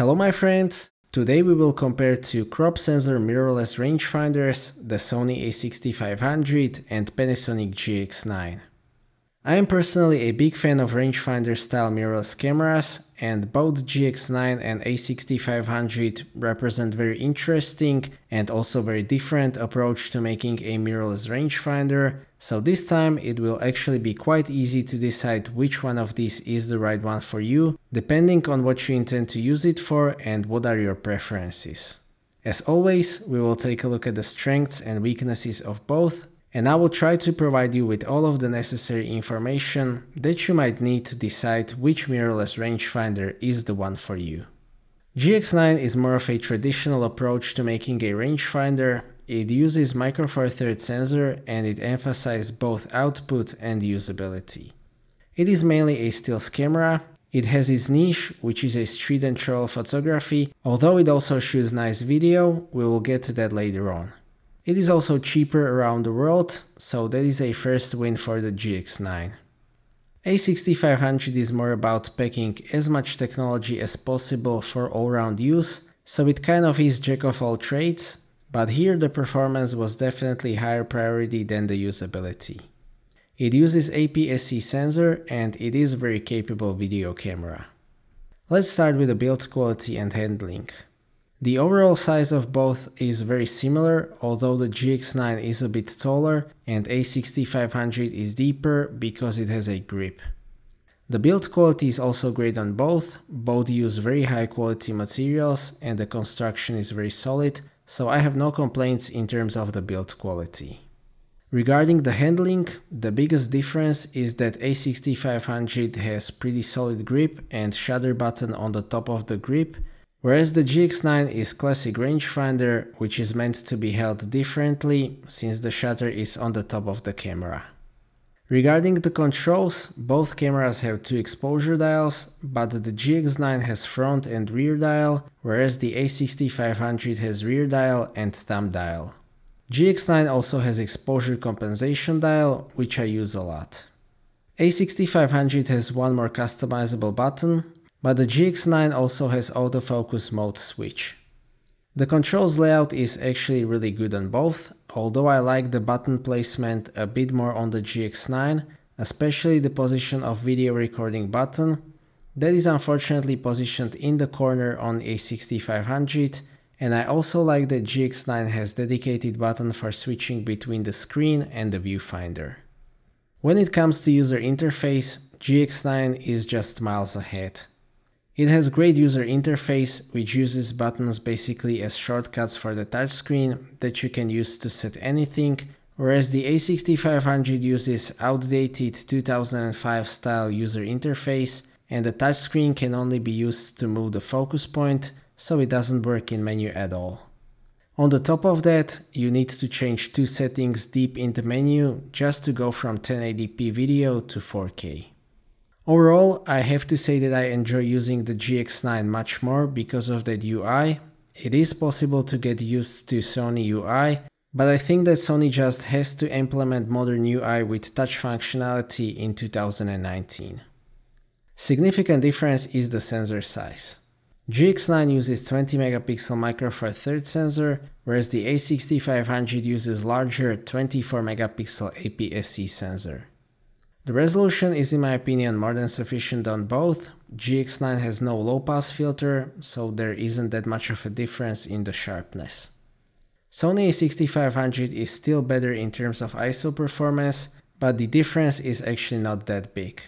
Hello my friend, today we will compare two crop sensor mirrorless rangefinders, the Sony a6500 and Panasonic GX9. I am personally a big fan of rangefinder style mirrorless cameras and both GX9 and A6500 represent very interesting and also very different approach to making a mirrorless rangefinder. So this time it will actually be quite easy to decide which one of these is the right one for you, depending on what you intend to use it for and what are your preferences. As always, we will take a look at the strengths and weaknesses of both and I will try to provide you with all of the necessary information that you might need to decide which mirrorless rangefinder is the one for you. GX9 is more of a traditional approach to making a rangefinder, it uses micro four thirds sensor and it emphasizes both output and usability. It is mainly a stills camera, it has its niche, which is a street and trail photography, although it also shoots nice video, we will get to that later on. It is also cheaper around the world, so that is a first win for the GX9. A6500 is more about packing as much technology as possible for all-round use, so it kind of is jack of all trades, but here the performance was definitely higher priority than the usability. It uses APS-C sensor and it is very capable video camera. Let's start with the build quality and handling. The overall size of both is very similar, although the GX9 is a bit taller and A6500 is deeper because it has a grip. The build quality is also great on both, both use very high quality materials and the construction is very solid, so I have no complaints in terms of the build quality. Regarding the handling, the biggest difference is that A6500 has pretty solid grip and shutter button on the top of the grip, Whereas the GX9 is classic rangefinder, which is meant to be held differently since the shutter is on the top of the camera. Regarding the controls, both cameras have two exposure dials, but the GX9 has front and rear dial, whereas the A6500 has rear dial and thumb dial. GX9 also has exposure compensation dial, which I use a lot. A6500 has one more customizable button, but the GX9 also has autofocus mode switch. The controls layout is actually really good on both, although I like the button placement a bit more on the GX9, especially the position of video recording button, that is unfortunately positioned in the corner on a6500 and I also like that GX9 has dedicated button for switching between the screen and the viewfinder. When it comes to user interface, GX9 is just miles ahead. It has great user interface, which uses buttons basically as shortcuts for the touchscreen that you can use to set anything, whereas the A6500 uses outdated 2005 style user interface and the touchscreen can only be used to move the focus point, so it doesn't work in menu at all. On the top of that, you need to change two settings deep in the menu just to go from 1080p video to 4K. Overall, I have to say that I enjoy using the GX9 much more because of that UI. It is possible to get used to Sony UI, but I think that Sony just has to implement modern UI with touch functionality in 2019. Significant difference is the sensor size. GX9 uses 20 megapixel micro third sensor, whereas the A6500 uses larger 24 megapixel APS-C sensor. The resolution is in my opinion more than sufficient on both. GX9 has no low pass filter, so there isn't that much of a difference in the sharpness. Sony a6500 is still better in terms of ISO performance, but the difference is actually not that big.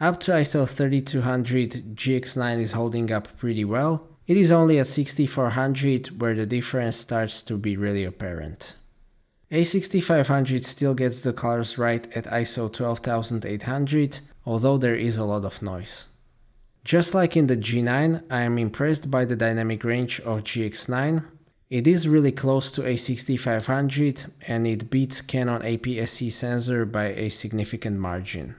Up to ISO 3200, GX9 is holding up pretty well. It is only at 6400 where the difference starts to be really apparent. A6500 still gets the colors right at ISO 12800, although there is a lot of noise. Just like in the G9, I am impressed by the dynamic range of GX9. It is really close to A6500 and it beats Canon APS-C sensor by a significant margin.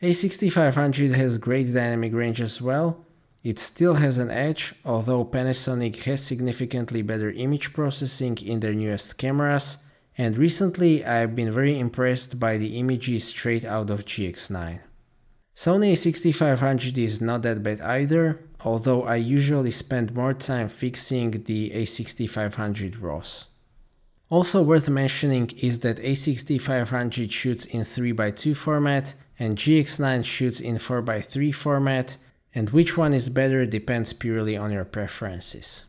A6500 has great dynamic range as well. It still has an edge, although Panasonic has significantly better image processing in their newest cameras, and recently I've been very impressed by the images straight out of GX9. Sony 6500 is not that bad either, although I usually spend more time fixing the A6500 ROS. Also worth mentioning is that A6500 shoots in 3x2 format and GX9 shoots in 4x3 format, and which one is better depends purely on your preferences.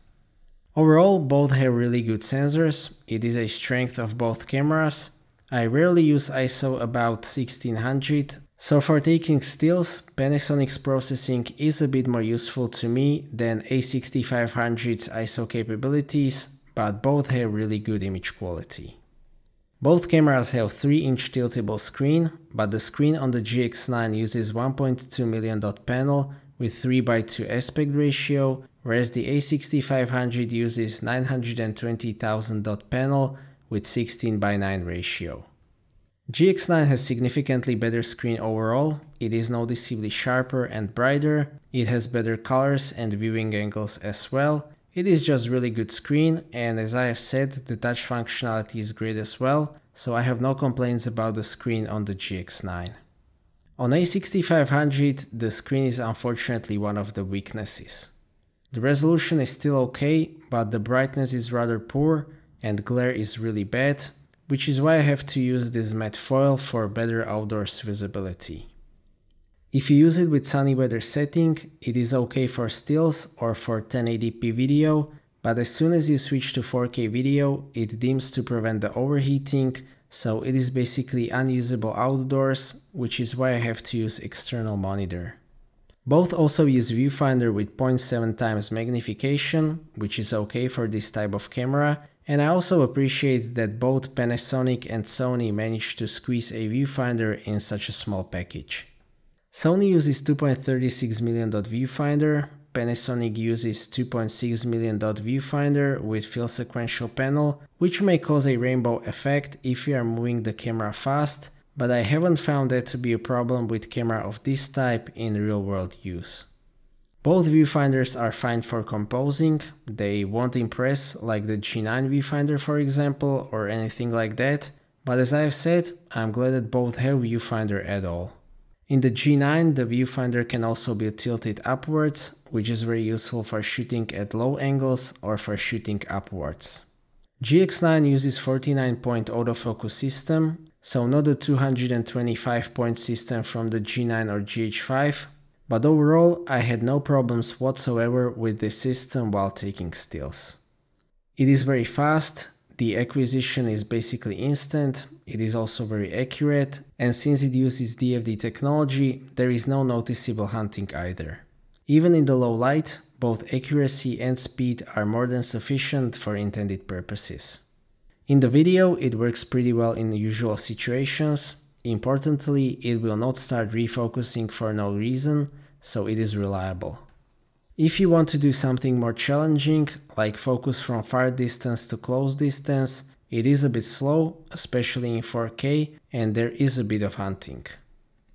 Overall, both have really good sensors, it is a strength of both cameras. I rarely use ISO about 1600, so for taking stills, Panasonic's processing is a bit more useful to me than A6500's ISO capabilities, but both have really good image quality. Both cameras have 3-inch tiltable screen, but the screen on the GX9 uses 1.2 million dot panel with 3 x 2 aspect ratio whereas the A6500 uses 920,000 dot panel with 16 by 9 ratio. GX9 has significantly better screen overall, it is noticeably sharper and brighter, it has better colors and viewing angles as well, it is just really good screen and as I have said the touch functionality is great as well, so I have no complaints about the screen on the GX9. On A6500 the screen is unfortunately one of the weaknesses. The resolution is still okay, but the brightness is rather poor and glare is really bad, which is why I have to use this matte foil for better outdoors visibility. If you use it with sunny weather setting, it is okay for stills or for 1080p video, but as soon as you switch to 4K video, it dims to prevent the overheating, so it is basically unusable outdoors, which is why I have to use external monitor. Both also use viewfinder with 0.7 times magnification, which is okay for this type of camera, and I also appreciate that both Panasonic and Sony managed to squeeze a viewfinder in such a small package. Sony uses 2.36 million dot viewfinder, Panasonic uses 2.6 million dot viewfinder with field sequential panel, which may cause a rainbow effect if you are moving the camera fast, but I haven't found that to be a problem with camera of this type in real world use. Both viewfinders are fine for composing, they won't impress like the G9 viewfinder for example or anything like that, but as I've said, I'm glad that both have viewfinder at all. In the G9, the viewfinder can also be tilted upwards, which is very useful for shooting at low angles or for shooting upwards. GX9 uses 49 point autofocus system, so not the 225 point system from the G9 or GH5, but overall I had no problems whatsoever with the system while taking stills. It is very fast, the acquisition is basically instant, it is also very accurate, and since it uses DFD technology, there is no noticeable hunting either. Even in the low light, both accuracy and speed are more than sufficient for intended purposes. In the video, it works pretty well in usual situations. Importantly, it will not start refocusing for no reason, so it is reliable. If you want to do something more challenging, like focus from far distance to close distance, it is a bit slow, especially in 4K, and there is a bit of hunting.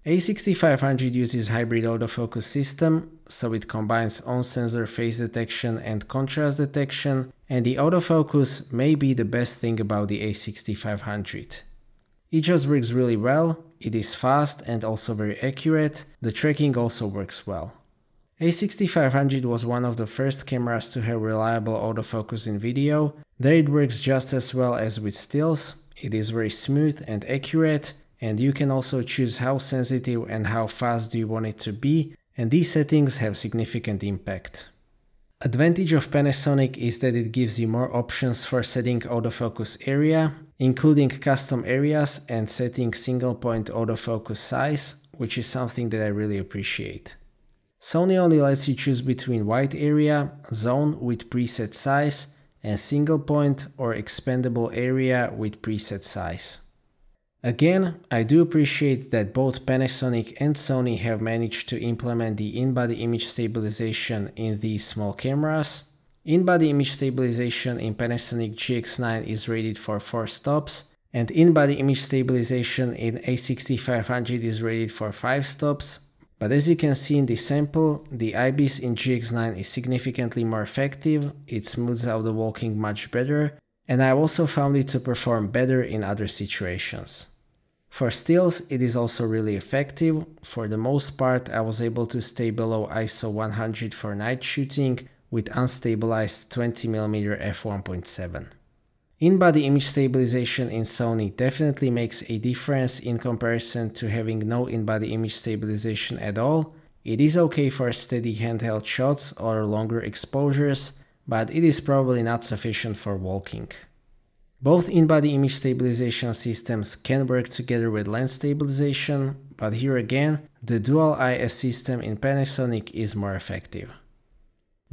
A6500 uses hybrid autofocus system, so it combines on-sensor phase detection and contrast detection, and the autofocus may be the best thing about the A6500. It just works really well, it is fast and also very accurate, the tracking also works well. A6500 was one of the first cameras to have reliable autofocus in video, there it works just as well as with stills, it is very smooth and accurate, and you can also choose how sensitive and how fast you want it to be and these settings have significant impact. Advantage of Panasonic is that it gives you more options for setting autofocus area, including custom areas and setting single point autofocus size, which is something that I really appreciate. Sony only lets you choose between wide area, zone with preset size, and single point or expandable area with preset size. Again, I do appreciate that both Panasonic and Sony have managed to implement the in-body image stabilization in these small cameras. In-body image stabilization in Panasonic GX9 is rated for 4 stops and in-body image stabilization in A6500 is rated for 5 stops. But as you can see in this sample, the IBIS in GX9 is significantly more effective, it smooths out the walking much better, and I also found it to perform better in other situations. For stills, it is also really effective. For the most part, I was able to stay below ISO 100 for night shooting with unstabilized 20mm f1.7. In-body image stabilization in Sony definitely makes a difference in comparison to having no in-body image stabilization at all. It is okay for steady handheld shots or longer exposures, but it is probably not sufficient for walking. Both in-body image stabilization systems can work together with lens stabilization, but here again, the dual IS system in Panasonic is more effective.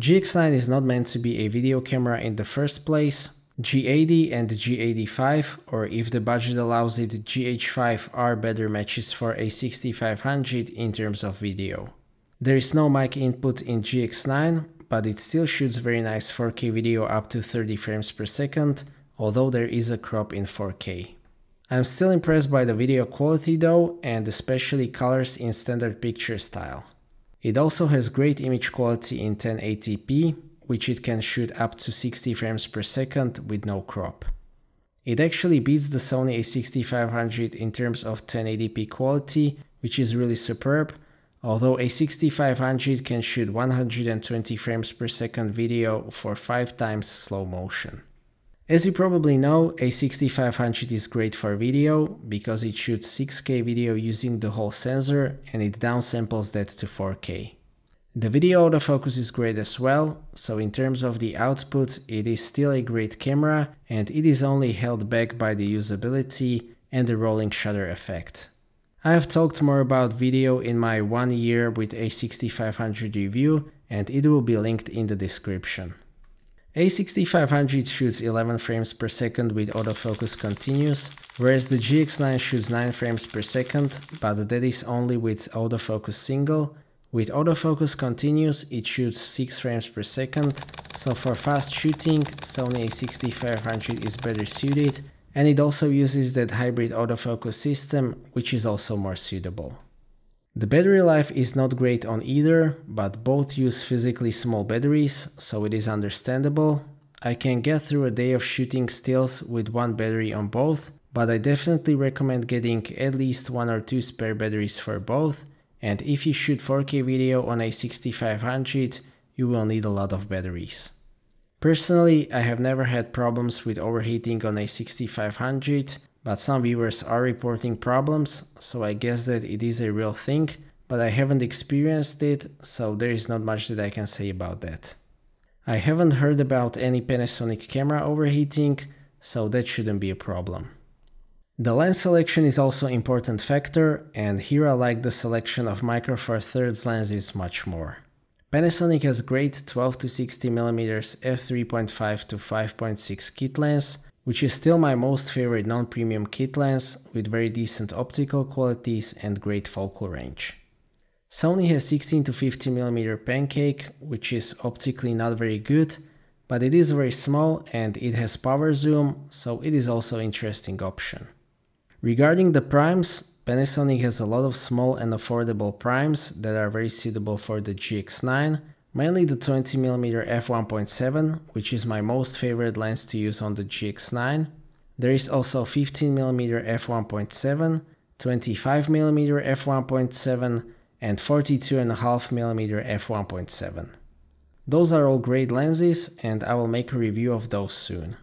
GX9 is not meant to be a video camera in the first place. G80 and G85, or if the budget allows it, GH5 are better matches for a 6500 in terms of video. There is no mic input in GX9, but it still shoots very nice 4K video up to 30 frames per second, although there is a crop in 4K. I'm still impressed by the video quality though and especially colors in standard picture style. It also has great image quality in 1080p, which it can shoot up to 60 frames per second with no crop. It actually beats the Sony a6500 in terms of 1080p quality, which is really superb, although a6500 can shoot 120 frames per second video for 5 times slow motion. As you probably know, a6500 is great for video because it shoots 6K video using the whole sensor and it downsamples that to 4K. The video autofocus is great as well, so in terms of the output it is still a great camera and it is only held back by the usability and the rolling shutter effect. I have talked more about video in my one year with a6500 review and it will be linked in the description. A6500 shoots 11 frames per second with autofocus continuous, whereas the GX9 shoots 9 frames per second, but that is only with autofocus single. With autofocus continuous, it shoots 6 frames per second, so for fast shooting, Sony a6500 is better suited, and it also uses that hybrid autofocus system, which is also more suitable. The battery life is not great on either, but both use physically small batteries, so it is understandable. I can get through a day of shooting stills with one battery on both, but I definitely recommend getting at least one or two spare batteries for both, and if you shoot 4K video on a 6500, you will need a lot of batteries. Personally, I have never had problems with overheating on a 6500, but some viewers are reporting problems, so I guess that it is a real thing, but I haven't experienced it, so there is not much that I can say about that. I haven't heard about any Panasonic camera overheating, so that shouldn't be a problem. The lens selection is also important factor, and here I like the selection of micro four thirds lenses much more. Panasonic has great 12 to 60 mm f3.5 to 5.6 kit lens, which is still my most favorite non-premium kit lens with very decent optical qualities and great focal range. Sony has 16 to 50mm pancake, which is optically not very good, but it is very small and it has power zoom, so it is also interesting option. Regarding the primes, Panasonic has a lot of small and affordable primes that are very suitable for the GX9, Mainly the 20mm f1.7, which is my most favorite lens to use on the GX9. There is also 15mm f1.7, 25mm f1.7 and 42.5mm f1.7. Those are all great lenses and I will make a review of those soon.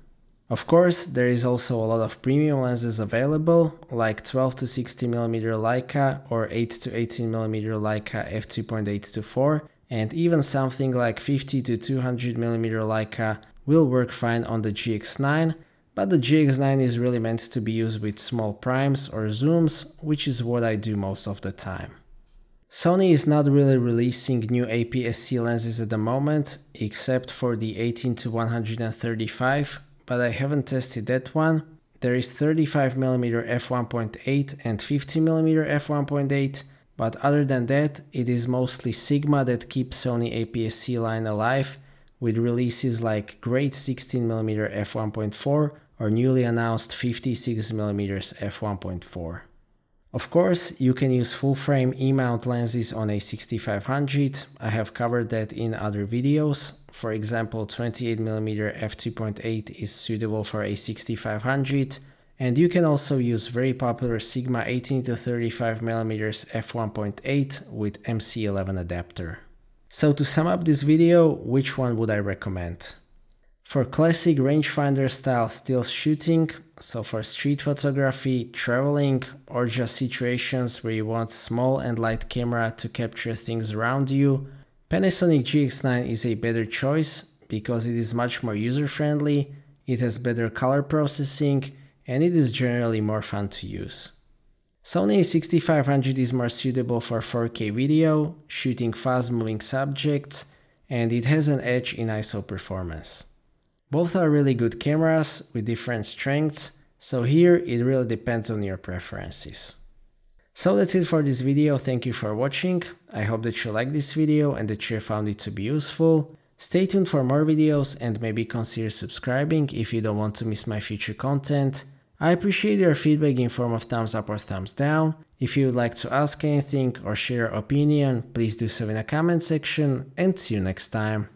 Of course, there is also a lot of premium lenses available, like 12 to 60mm Leica or 8 to 18mm Leica f2.8 to 4 and even something like 50 to 200 millimeter Leica will work fine on the GX9, but the GX9 is really meant to be used with small primes or zooms, which is what I do most of the time. Sony is not really releasing new APS-C lenses at the moment, except for the 18 to 135, but I haven't tested that one. There is 35mm f1.8 and 50mm f1.8, but other than that, it is mostly Sigma that keeps Sony APS-C line alive with releases like great 16mm f1.4 or newly announced 56mm f1.4. Of course, you can use full-frame E-mount lenses on a 6500, I have covered that in other videos. For example, 28mm f2.8 is suitable for a 6500, and you can also use very popular Sigma 18 to 35 mm f1.8 with MC11 adapter. So to sum up this video, which one would I recommend? For classic rangefinder style still shooting, so for street photography, traveling, or just situations where you want small and light camera to capture things around you, Panasonic GX9 is a better choice because it is much more user friendly, it has better color processing, and it is generally more fun to use. Sony 6500 is more suitable for 4K video, shooting fast moving subjects, and it has an edge in ISO performance. Both are really good cameras with different strengths, so here it really depends on your preferences. So that's it for this video, thank you for watching, I hope that you liked this video and that you found it to be useful. Stay tuned for more videos and maybe consider subscribing if you don't want to miss my future content. I appreciate your feedback in form of thumbs up or thumbs down. If you would like to ask anything or share opinion, please do so in the comment section and see you next time.